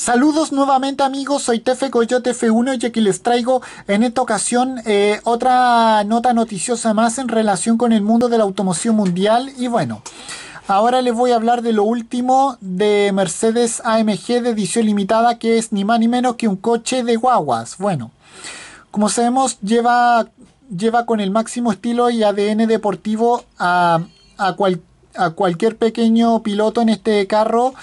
Saludos nuevamente amigos, soy Tefe Coyote F1 y aquí les traigo en esta ocasión eh, otra nota noticiosa más en relación con el mundo de la automoción mundial y bueno... Ahora les voy a hablar de lo último de Mercedes AMG de edición limitada, que es ni más ni menos que un coche de guaguas. Bueno, como sabemos, lleva, lleva con el máximo estilo y ADN deportivo a, a cualquier pequeño piloto en este carro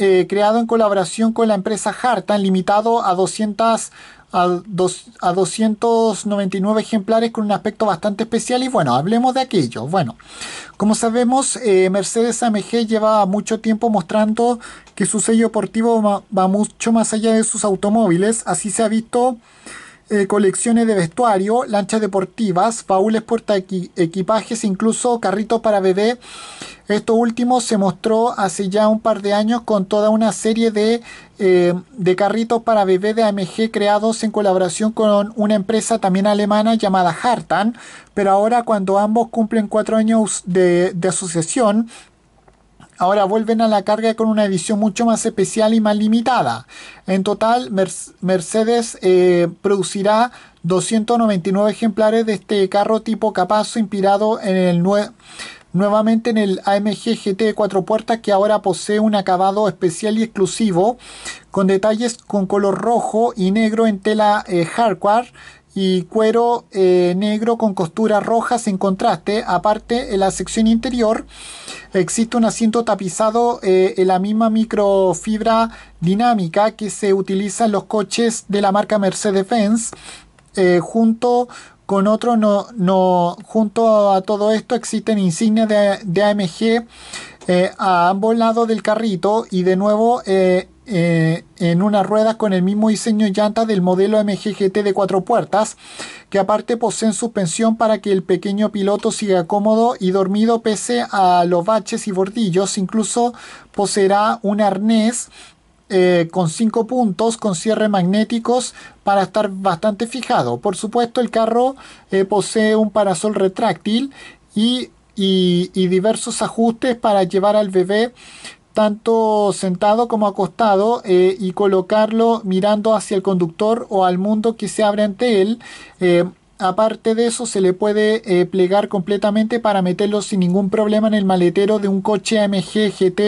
eh, creado en colaboración con la empresa Hartan, limitado a 200 a, a, 299 ejemplares con un aspecto bastante especial y bueno, hablemos de aquello. Bueno, como sabemos, eh, Mercedes AMG lleva mucho tiempo mostrando que su sello deportivo va mucho más allá de sus automóviles, así se ha visto eh, colecciones de vestuario, lanchas deportivas, baúles porta equipajes, incluso carritos para bebé. Esto último se mostró hace ya un par de años con toda una serie de, eh, carritos para bebé de AMG creados en colaboración con una empresa también alemana llamada Hartan. Pero ahora cuando ambos cumplen cuatro años de, de asociación, ahora vuelven a la carga con una edición mucho más especial y más limitada. En total, Mercedes eh, producirá 299 ejemplares de este carro tipo capazo inspirado en el nuevamente en el AMG GT 4 puertas que ahora posee un acabado especial y exclusivo con detalles con color rojo y negro en tela Hardcore... Eh, hardware y cuero eh, negro con costuras rojas en contraste. Aparte, en la sección interior existe un asiento tapizado eh, en la misma microfibra dinámica que se utiliza en los coches de la marca Mercedes-Benz eh, junto con otro no, no junto a todo esto existen insignias de AMG eh, a ambos lados del carrito y de nuevo eh, eh, en unas ruedas con el mismo diseño y llanta del modelo MGGT de cuatro puertas, que aparte poseen suspensión para que el pequeño piloto siga cómodo y dormido pese a los baches y bordillos. Incluso poseerá un arnés con cinco puntos con cierre magnéticos para estar bastante fijado. Por supuesto, el carro posee un parasol retráctil y y, diversos ajustes para llevar al bebé tanto sentado como acostado eh, y colocarlo mirando hacia el conductor o al mundo que se abre ante él. Eh, aparte de eso, se le puede eh, plegar completamente para meterlo sin ningún problema en el maletero de un coche AMG GT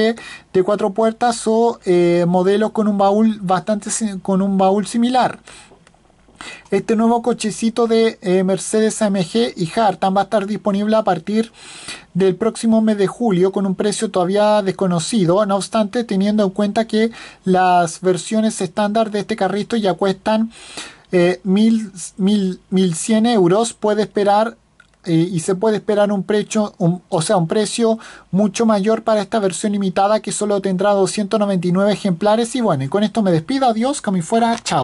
de cuatro puertas o modelos con un baúl bastante con un baúl similar este nuevo cochecito de eh, Mercedes AMG y Hartan va a estar disponible a partir del próximo mes de julio con un precio todavía desconocido, no obstante teniendo en cuenta que las versiones estándar de este carrito ya cuestan 1100 eh, euros, puede esperar eh, y se puede esperar un precio, o sea, un precio mucho mayor para esta versión limitada que solo tendrá 299 ejemplares. Y bueno, y con esto me despido, adiós, como fuera, chao.